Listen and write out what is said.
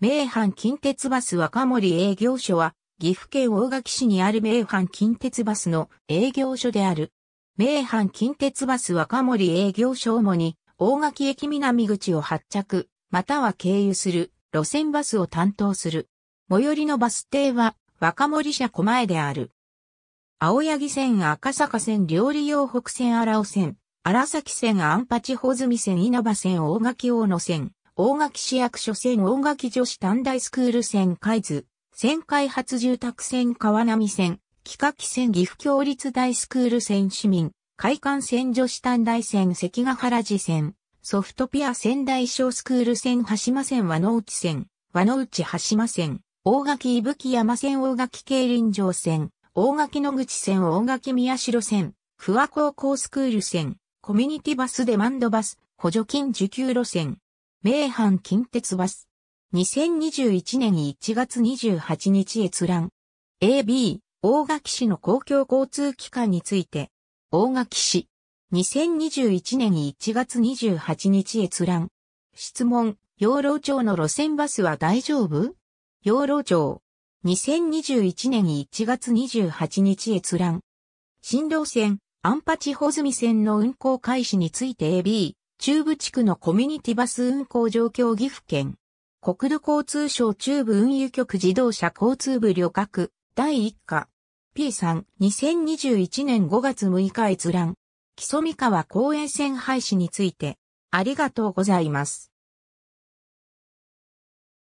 名阪近鉄バス若森営業所は、岐阜県大垣市にある名阪近鉄バスの営業所である。名阪近鉄バス若森営業所主に、大垣駅南口を発着、または経由する、路線バスを担当する。最寄りのバス停は、若森社小前である。青柳線赤坂線料理用北線荒尾線、荒崎線安八穂積線稲葉線大垣大野線、大垣市役所線大垣女子短大スクール線海津、線開発住宅線川波線、木垣線岐阜協立大スクール線市民、海館線女子短大線関ヶ原寺線、ソフトピア仙台小スクール線橋間線和野内線、和野内橋間線、大垣伊吹山線大垣競輪場線、大垣野口線大垣宮代線、不和高校スクール線、コミュニティバスデマンドバス、補助金受給路線、名阪近鉄バス。2021年1月28日閲覧。AB、大垣市の公共交通機関について。大垣市。2021年1月28日閲覧。質問。養老町の路線バスは大丈夫養老町。2021年1月28日閲覧。新路線、安波地穂住線の運行開始について AB、中部地区のコミュニティバス運行状況岐阜県。国土交通省中部運輸局自動車交通部旅客第1課 P3 2021年5月6日閲覧。木曽三河公園線廃止についてありがとうございます。